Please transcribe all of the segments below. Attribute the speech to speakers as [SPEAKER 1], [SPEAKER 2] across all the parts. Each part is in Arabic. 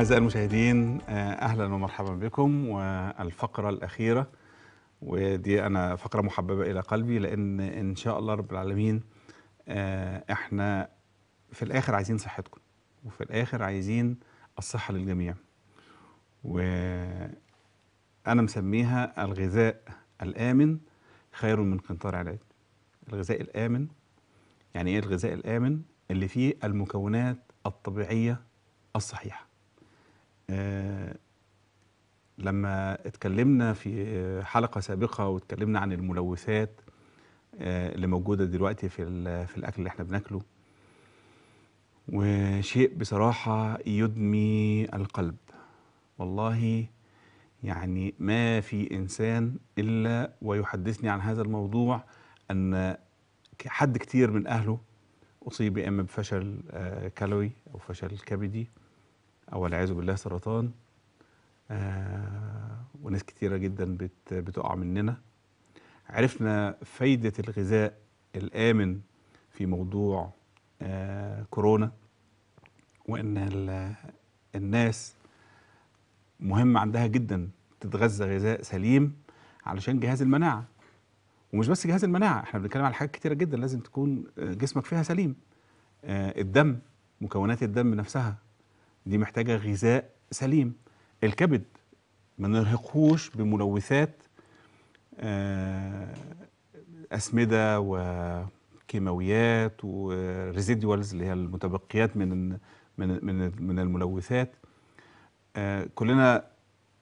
[SPEAKER 1] أعزائي المشاهدين آه، أهلا ومرحبا بكم والفقرة الأخيرة ودي أنا فقرة محببة إلى قلبي لأن إن شاء الله رب العالمين آه، إحنا في الآخر عايزين صحتكم وفي الآخر عايزين الصحة للجميع وأنا مسميها الغذاء الآمن خير من قنطار علاج الغذاء الآمن يعني إيه الغذاء الآمن اللي فيه المكونات الطبيعية الصحيحة آه، لما اتكلمنا في حلقة سابقة واتكلمنا عن الملوثات آه، اللي موجودة دلوقتي في, في الأكل اللي احنا بناكله وشيء بصراحة يدمي القلب والله يعني ما في إنسان إلا ويحدثني عن هذا الموضوع أن حد كتير من أهله أصيب إما بفشل آه، كالوري أو فشل كبدي او العياذ بالله سرطان آه، وناس كتيره جدا بتقع مننا عرفنا فايده الغذاء الامن في موضوع آه، كورونا وان الناس مهم عندها جدا تتغذى غذاء سليم علشان جهاز المناعه ومش بس جهاز المناعه احنا بنتكلم على حاجات كتيره جدا لازم تكون جسمك فيها سليم آه، الدم مكونات الدم نفسها دي محتاجة غذاء سليم الكبد ما نرهقهوش بملوثات آه، أسمدة وكيماويات وريزيديوالز اللي هي المتبقيات من من من من الملوثات آه، كلنا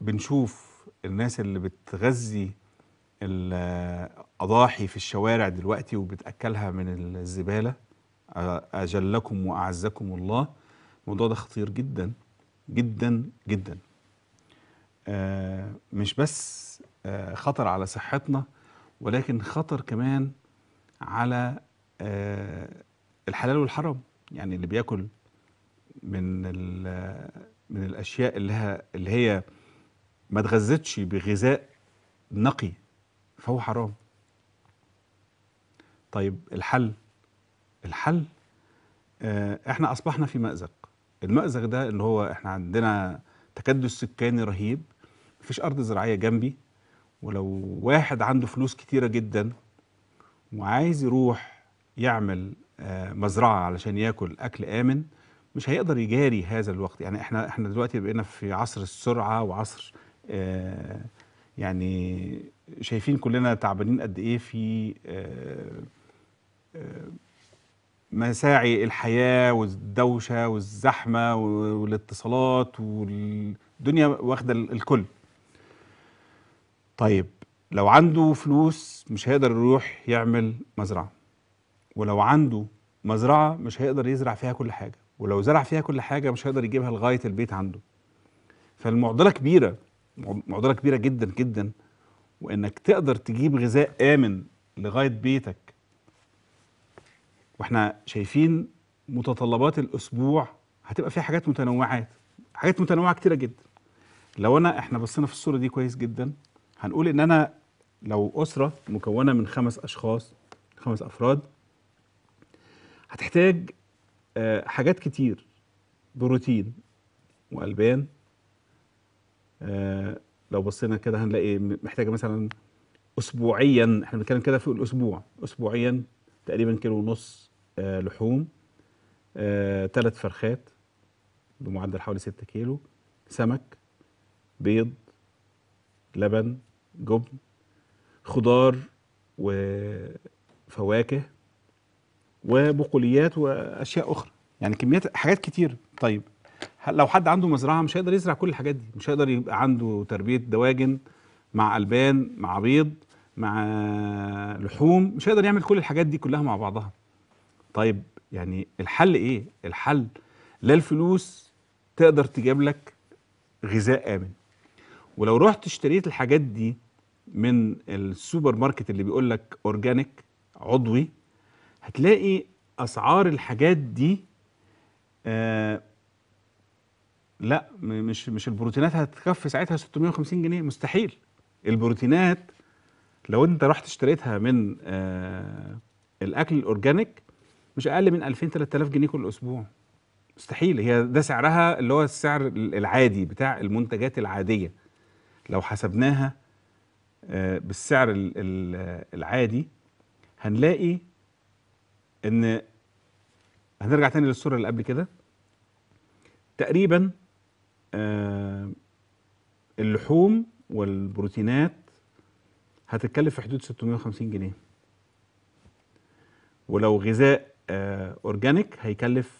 [SPEAKER 1] بنشوف الناس اللي بتغذي الأضاحي في الشوارع دلوقتي وبتأكلها من الزبالة آه، أجلكم وأعزكم الله الموضوع ده خطير جدا جدا جدا آه، مش بس آه، خطر على صحتنا ولكن خطر كمان على آه، الحلال والحرام يعني اللي بياكل من من الاشياء اللي, اللي هي ما اتغذتش بغذاء نقي فهو حرام طيب الحل الحل احنا اصبحنا في مأزق المأزق ده اللي هو احنا عندنا تكدس سكاني رهيب مفيش ارض زراعيه جنبي ولو واحد عنده فلوس كتيره جدا وعايز يروح يعمل آه، مزرعه علشان ياكل اكل امن مش هيقدر يجاري هذا الوقت يعني احنا احنا دلوقتي بقينا في عصر السرعه وعصر آه، يعني شايفين كلنا تعبانين قد ايه في آه، مساعي الحياة والدوشة والزحمة والاتصالات والدنيا واخدة الكل طيب لو عنده فلوس مش هيقدر يروح يعمل مزرعة ولو عنده مزرعة مش هيقدر يزرع فيها كل حاجة ولو زرع فيها كل حاجة مش هيقدر يجيبها لغاية البيت عنده فالمعضلة كبيرة معضلة كبيرة جدا جدا وإنك تقدر تجيب غذاء آمن لغاية بيتك واحنا شايفين متطلبات الاسبوع هتبقى فيها حاجات متنوعات حاجات متنوعه كتيره جدا لو انا احنا بصينا في الصوره دي كويس جدا هنقول ان انا لو اسره مكونه من خمس اشخاص خمس افراد هتحتاج آه، حاجات كتير بروتين والبان آه، لو بصينا كده هنلاقي محتاجه مثلا اسبوعيا احنا بنتكلم كده في الاسبوع اسبوعيا تقريبا كيلو ونص آه، لحوم ثلاث آه، فرخات بمعدل حوالي 6 كيلو سمك بيض لبن جبن خضار وفواكه وبقوليات واشياء اخرى يعني كميات حاجات كتير طيب لو حد عنده مزرعه مش هيقدر يزرع كل الحاجات دي مش هيقدر يبقى عنده تربيه دواجن مع البان مع بيض مع لحوم مش هيقدر يعمل كل الحاجات دي كلها مع بعضها طيب يعني الحل ايه الحل لا الفلوس تقدر تجيب لك غذاء امن ولو رحت اشتريت الحاجات دي من السوبر ماركت اللي بيقول لك اورجانيك عضوي هتلاقي اسعار الحاجات دي آه لا مش مش البروتينات هتكفي ساعتها 650 جنيه مستحيل البروتينات لو انت رحت اشتريتها من آه الاكل الاورجانيك مش اقل من 2000 3000 جنيه كل اسبوع مستحيل هي ده سعرها اللي هو السعر العادي بتاع المنتجات العاديه لو حسبناها آه بالسعر العادي هنلاقي ان هنرجع تاني للصوره اللي قبل كده تقريبا آه اللحوم والبروتينات هتتكلف في حدود 650 جنيه ولو غذاء آه، اورجانيك هيكلف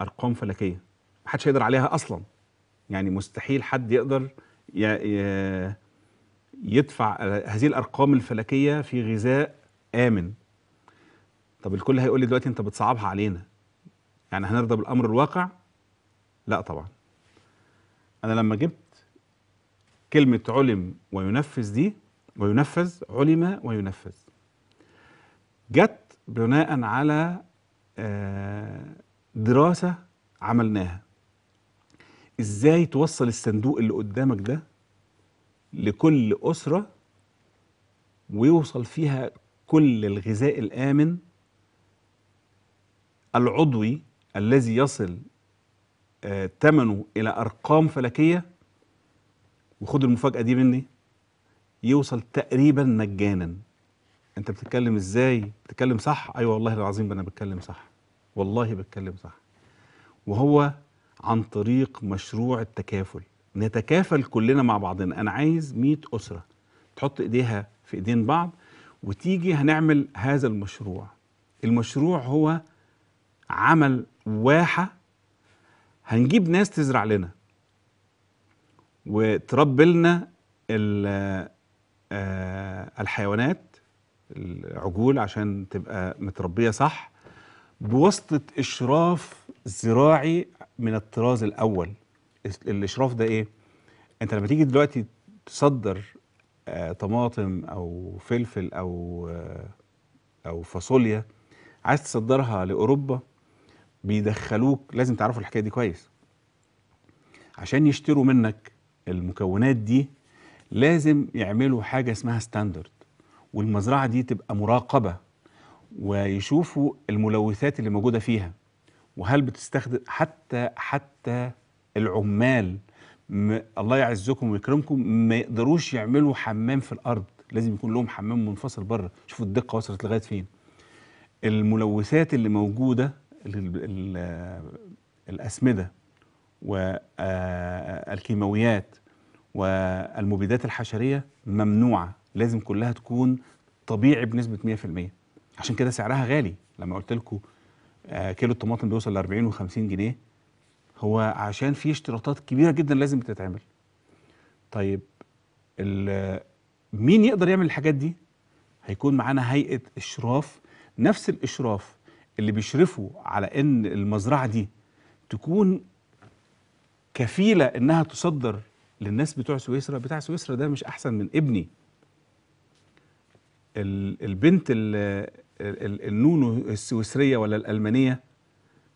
[SPEAKER 1] ارقام فلكيه محدش هيقدر عليها اصلا يعني مستحيل حد يقدر يدفع آه، هذه الارقام الفلكيه في غذاء امن طب الكل هيقول لي دلوقتي انت بتصعبها علينا يعني هنرضى بالامر الواقع لا طبعا انا لما جبت كلمه علم وينفذ دي وينفذ علم وينفذ جت بناء على آه، دراسة عملناها ازاي توصل الصندوق اللي قدامك ده لكل أسرة ويوصل فيها كل الغذاء الآمن العضوي الذي يصل آه، ثمنه إلى أرقام فلكية وخد المفاجأة دي مني يوصل تقريبا مجانا انت بتتكلم ازاي بتتكلم صح ايوه والله العظيم انا بتكلم صح والله بتكلم صح وهو عن طريق مشروع التكافل نتكافل كلنا مع بعضنا انا عايز 100 اسره تحط ايديها في ايدين بعض وتيجي هنعمل هذا المشروع المشروع هو عمل واحه هنجيب ناس تزرع لنا وتربي لنا آه، الحيوانات العجول عشان تبقى متربيه صح بواسطه اشراف زراعي من الطراز الاول الاشراف ده ايه انت لما تيجي دلوقتي تصدر آه، طماطم او فلفل او آه، او فاصوليا عايز تصدرها لاوروبا بيدخلوك لازم تعرفوا الحكايه دي كويس عشان يشتروا منك المكونات دي لازم يعملوا حاجه اسمها ستاندرد والمزرعه دي تبقى مراقبه ويشوفوا الملوثات اللي موجوده فيها وهل بتستخدم حتى حتى العمال م... الله يعزكم ويكرمكم ما يقدروش يعملوا حمام في الارض لازم يكون لهم حمام منفصل بره شوفوا الدقه وصلت لغايه فين الملوثات اللي موجوده ال... ال... الاسمده والكيماويات والمبيدات الحشريه ممنوعه لازم كلها تكون طبيعي بنسبه 100% عشان كده سعرها غالي لما قلت لكم آه، كيلو الطماطم بيوصل ل 40 و50 جنيه هو عشان في اشتراطات كبيره جدا لازم تتعمل طيب مين يقدر يعمل الحاجات دي هيكون معانا هيئه اشراف نفس الاشراف اللي بيشرفوا على ان المزرعه دي تكون كفيله انها تصدر للناس بتوع سويسرا بتاع سويسرا ده مش احسن من ابني البنت النونو السويسريه ولا الالمانيه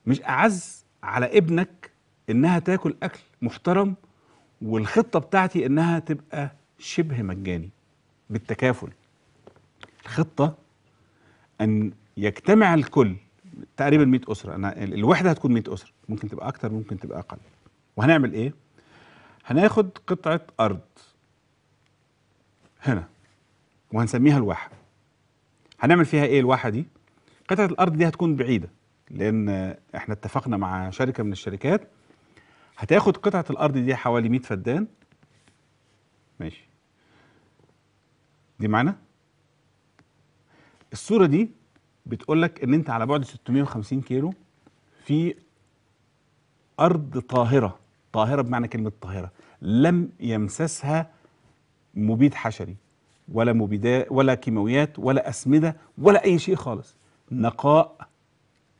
[SPEAKER 1] مش اعز على ابنك انها تاكل اكل محترم والخطه بتاعتي انها تبقى شبه مجاني بالتكافل الخطه ان يجتمع الكل تقريبا 100 اسره انا الوحده هتكون 100 اسره ممكن تبقى اكتر ممكن تبقى اقل وهنعمل ايه هناخد قطعة أرض هنا وهنسميها الواحة هنعمل فيها إيه الواحة دي؟ قطعة الأرض دي هتكون بعيدة لأن إحنا اتفقنا مع شركة من الشركات هتاخد قطعة الأرض دي حوالي 100 فدان ماشي دي معانا الصورة دي بتقول لك إن أنت على بعد 650 كيلو في أرض طاهرة طاهرة بمعنى كلمة طاهرة لم يمسسها مبيد حشري ولا مبيدات ولا كيماويات ولا أسمدة ولا أي شيء خالص نقاء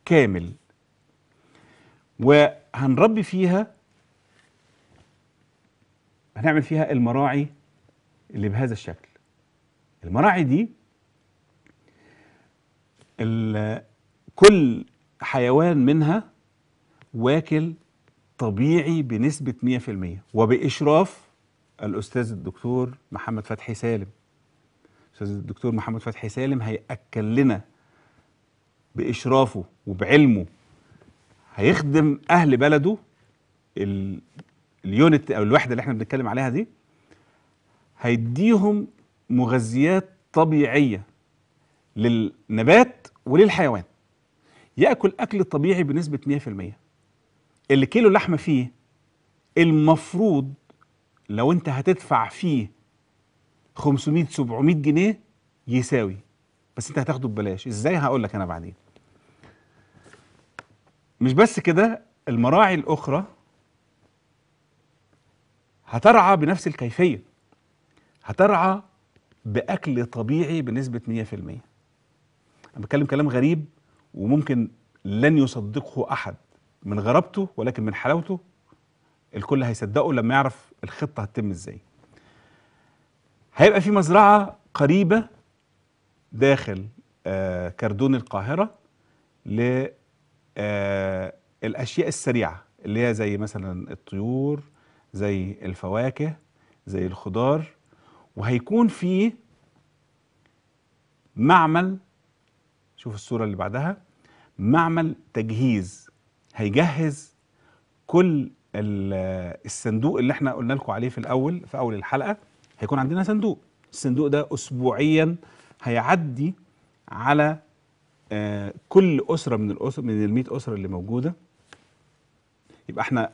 [SPEAKER 1] كامل وهنربي فيها هنعمل فيها المراعي اللي بهذا الشكل المراعي دي كل حيوان منها واكل طبيعي بنسبة 100% وبإشراف الأستاذ الدكتور محمد فتحي سالم الأستاذ الدكتور محمد فتحي سالم هيأكل لنا بإشرافه وبعلمه هيخدم أهل بلده اليونت أو الوحدة اللي احنا بنتكلم عليها دي هيديهم مغذيات طبيعية للنبات وللحيوان يأكل أكل طبيعي بنسبة 100% اللي كيلو لحمه فيه المفروض لو انت هتدفع فيه 500 700 جنيه يساوي بس انت هتاخده ببلاش ازاي هقول لك انا بعدين مش بس كده المراعي الاخرى هترعى بنفس الكيفيه هترعى باكل طبيعي بنسبه 100% انا بتكلم كلام غريب وممكن لن يصدقه احد من غرابته ولكن من حلاوته الكل هيصدقه لما يعرف الخطه هتتم ازاي هيبقى في مزرعه قريبه داخل آه كردون القاهره ل آه الاشياء السريعه اللي هي زي مثلا الطيور زي الفواكه زي الخضار وهيكون في معمل شوف الصوره اللي بعدها معمل تجهيز هيجهز كل الصندوق اللي احنا قلنا لكم عليه في الاول في اول الحلقه هيكون عندنا صندوق الصندوق ده اسبوعيا هيعدي على آه، كل اسره من الاسر من ال 100 اسره اللي موجوده يبقى احنا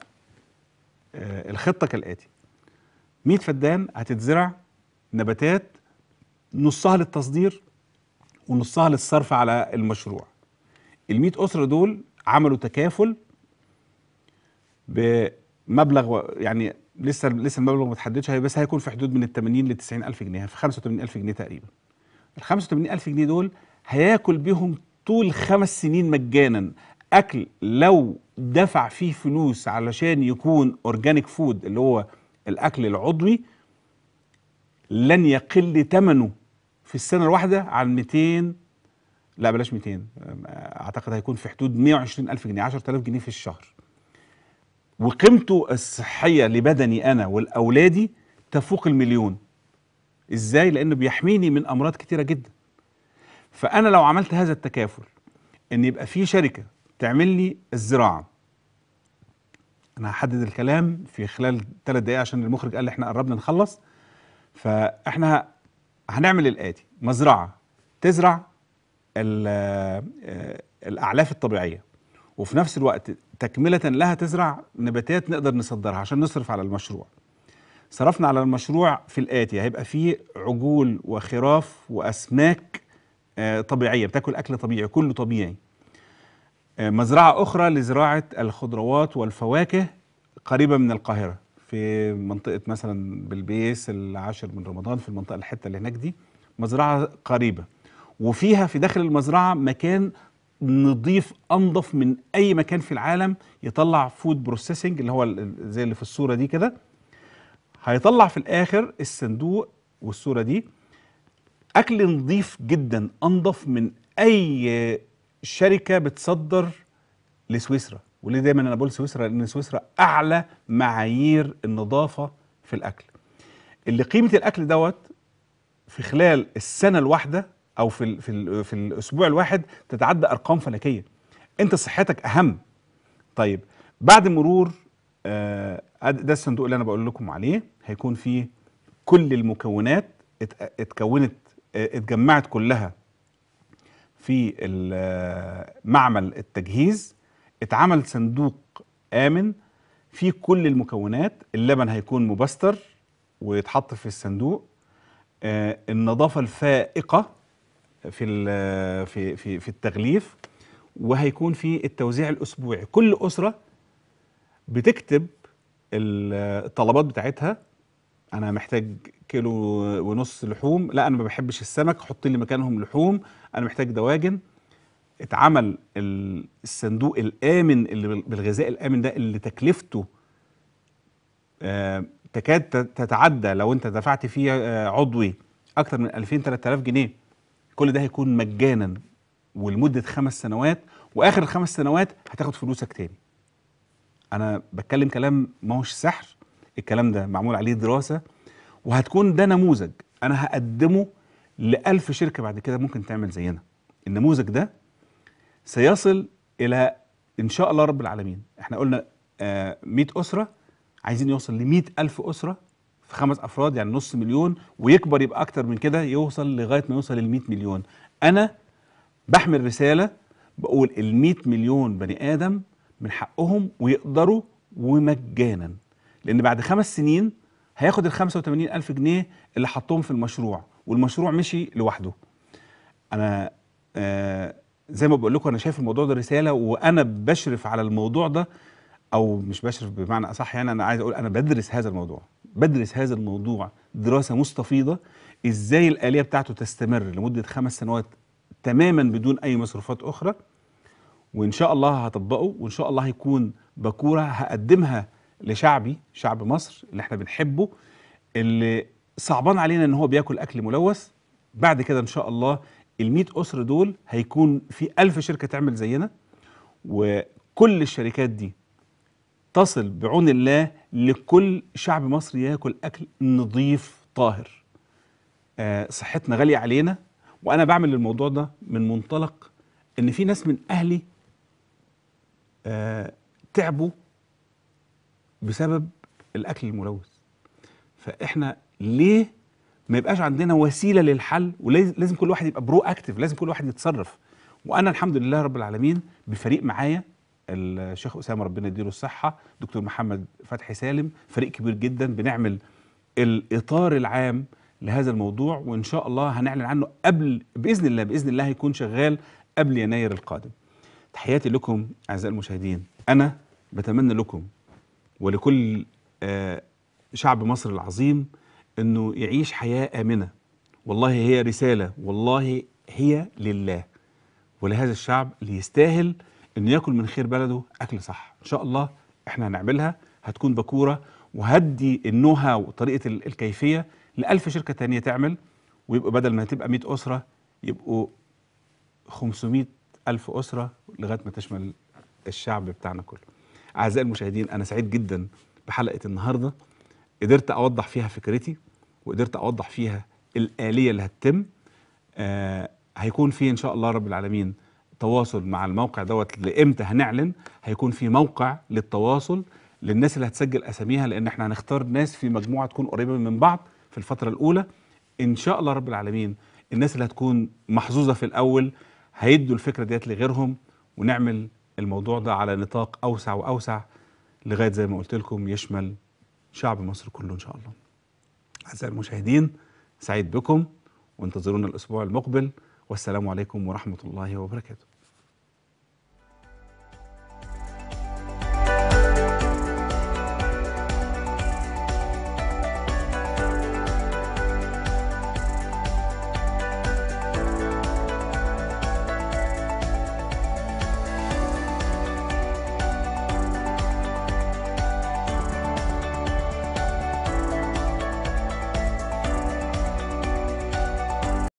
[SPEAKER 1] آه، الخطه كالاتي 100 فدان هتتزرع نباتات نصها للتصدير ونصها للصرف على المشروع ال 100 اسره دول عملوا تكافل بمبلغ يعني لسه لسه المبلغ ما اتحددش بس هيكون في حدود من ال 80 ل 90 الف جنيه في 85 الف جنيه تقريبا ال 85 الف جنيه دول هياكل بيهم طول خمس سنين مجانا اكل لو دفع فيه فلوس علشان يكون اورجانيك فود اللي هو الاكل العضوي لن يقل ثمنه في السنه الواحده عن 200 لا بلاش 200 اعتقد هيكون في حدود 120 الف جنيه 10000 جنيه في الشهر وقيمته الصحيه لبدني انا ولاولادي تفوق المليون ازاي لانه بيحميني من امراض كتيره جدا فانا لو عملت هذا التكافل ان يبقى في شركه تعمل لي الزراعه انا هحدد الكلام في خلال ثلاث دقائق عشان المخرج قال لي احنا قربنا نخلص فاحنا هنعمل الاتي مزرعه تزرع آه، الاعلاف الطبيعيه وفي نفس الوقت تكمله لها تزرع نباتات نقدر نصدرها عشان نصرف على المشروع صرفنا على المشروع في الاتي هيبقى فيه عجول وخراف واسماك آه، طبيعيه بتاكل اكل طبيعي كله طبيعي آه، مزرعه اخرى لزراعه الخضروات والفواكه قريبه من القاهره في منطقه مثلا بالبيس العاشر من رمضان في المنطقه الحته اللي هناك دي مزرعه قريبه وفيها في داخل المزرعه مكان نضيف انضف من اي مكان في العالم يطلع فود بروسيسنج اللي هو زي اللي في الصوره دي كده هيطلع في الاخر الصندوق والصوره دي اكل نظيف جدا انضف من اي شركه بتصدر لسويسرا وليه دايما انا بقول سويسرا لان سويسرا اعلى معايير النظافه في الاكل اللي قيمه الاكل دوت في خلال السنه الواحده او في الـ في الـ في الاسبوع الواحد تتعدى ارقام فلكيه انت صحتك اهم طيب بعد مرور آه ده الصندوق اللي انا بقول لكم عليه هيكون فيه كل المكونات اتكونت آه، اتجمعت كلها في آه، معمل التجهيز اتعمل صندوق امن فيه كل المكونات اللبن هيكون مبستر ويتحط في الصندوق آه النظافه الفائقه في في في في التغليف وهيكون في التوزيع الاسبوعي كل اسره بتكتب الطلبات بتاعتها انا محتاج كيلو ونص لحوم لا انا ما بحبش السمك حط لي مكانهم لحوم انا محتاج دواجن اتعمل الصندوق الامن اللي بالغذاء الامن ده اللي تكلفته آه، تكاد تتعدى لو انت دفعت فيه آه، عضوي اكتر من 2000 3000 جنيه كل ده هيكون مجانا ولمده خمس سنوات واخر الخمس سنوات هتاخد فلوسك تاني انا بتكلم كلام ما هوش سحر الكلام ده معمول عليه دراسه وهتكون ده نموذج انا هقدمه لألف شركه بعد كده ممكن تعمل زينا النموذج ده سيصل الى ان شاء الله رب العالمين احنا قلنا 100 آه، اسره عايزين يوصل ل ألف اسره في خمس افراد يعني نص مليون ويكبر يبقى اكتر من كده يوصل لغايه ما يوصل ل 100 مليون انا بحمل رساله بقول ال 100 مليون بني ادم من حقهم ويقدروا ومجانا لان بعد خمس سنين هياخد ال 85 الف جنيه اللي حطهم في المشروع والمشروع مشي لوحده انا آه زي ما بقول لكم انا شايف الموضوع ده رساله وانا بشرف على الموضوع ده او مش بشرف بمعنى اصح يعني انا عايز اقول انا بدرس هذا الموضوع بدرس هذا الموضوع دراسه مستفيضه ازاي الاليه بتاعته تستمر لمده خمس سنوات تماما بدون اي مصروفات اخرى وان شاء الله هطبقه وان شاء الله هيكون باكوره هقدمها لشعبي شعب مصر اللي احنا بنحبه اللي صعبان علينا ان هو بياكل اكل ملوث بعد كده ان شاء الله ال أسرة دول هيكون في ألف شركة تعمل زينا وكل الشركات دي تصل بعون الله لكل شعب مصر ياكل أكل نظيف طاهر آه صحتنا غالية علينا وأنا بعمل الموضوع ده من منطلق إن في ناس من أهلي آه تعبوا بسبب الأكل الملوث فإحنا ليه ما يبقاش عندنا وسيله للحل ولازم كل واحد يبقى برو اكتف لازم كل واحد يتصرف وانا الحمد لله رب العالمين بفريق معايا الشيخ اسامه ربنا يديله الصحه دكتور محمد فتحي سالم فريق كبير جدا بنعمل الاطار العام لهذا الموضوع وان شاء الله هنعلن عنه قبل باذن الله باذن الله هيكون شغال قبل يناير القادم تحياتي لكم اعزائي المشاهدين انا بتمنى لكم ولكل آه، شعب مصر العظيم انه يعيش حياه امنه والله هي رساله والله هي لله ولهذا الشعب اللي يستاهل ان ياكل من خير بلده اكل صح ان شاء الله احنا هنعملها هتكون بكوره وهدي النوها وطريقه الكيفيه لألف شركه تانية تعمل ويبقوا بدل ما تبقى 100 اسره يبقوا 500 ألف أسرة لغاية ما تشمل الشعب بتاعنا كله أعزائي المشاهدين أنا سعيد جدا بحلقة النهاردة قدرت أوضح فيها فكرتي وقدرت أوضح فيها الآلية اللي هتتم آه هيكون في إن شاء الله رب العالمين تواصل مع الموقع دوت لامتى هنعلن هيكون في موقع للتواصل للناس اللي هتسجل اساميها لان احنا هنختار ناس في مجموعه تكون قريبه من بعض في الفتره الاولى ان شاء الله رب العالمين الناس اللي هتكون محظوظه في الاول هيدوا الفكره ديت لغيرهم ونعمل الموضوع ده على نطاق اوسع واوسع لغايه زي ما قلت لكم يشمل شعب مصر كله ان شاء الله. اعزائي المشاهدين سعيد بكم وانتظرونا الاسبوع المقبل والسلام عليكم ورحمه الله وبركاته.